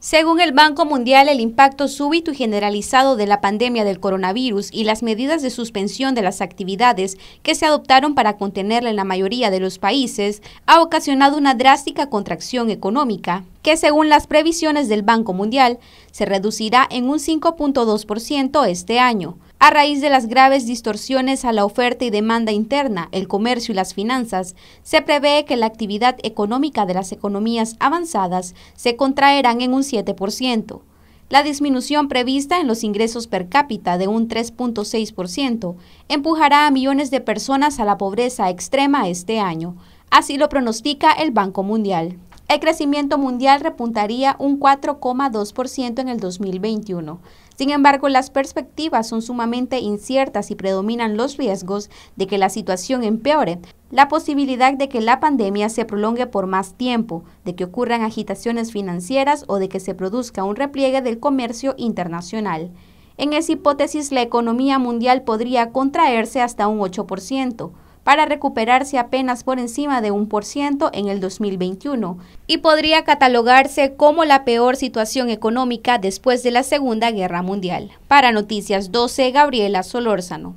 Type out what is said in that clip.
Según el Banco Mundial, el impacto súbito y generalizado de la pandemia del coronavirus y las medidas de suspensión de las actividades que se adoptaron para contenerla en la mayoría de los países ha ocasionado una drástica contracción económica que según las previsiones del Banco Mundial se reducirá en un 5.2% este año, a raíz de las graves distorsiones a la oferta y demanda interna, el comercio y las finanzas, se prevé que la actividad económica de las economías avanzadas se contraerán en un 7%. La disminución prevista en los ingresos per cápita de un 3.6% empujará a millones de personas a la pobreza extrema este año, así lo pronostica el Banco Mundial. El crecimiento mundial repuntaría un 4,2% en el 2021. Sin embargo, las perspectivas son sumamente inciertas y predominan los riesgos de que la situación empeore, la posibilidad de que la pandemia se prolongue por más tiempo, de que ocurran agitaciones financieras o de que se produzca un repliegue del comercio internacional. En esa hipótesis, la economía mundial podría contraerse hasta un 8% para recuperarse apenas por encima de un por ciento en el 2021 y podría catalogarse como la peor situación económica después de la Segunda Guerra Mundial. Para Noticias 12, Gabriela Solórzano.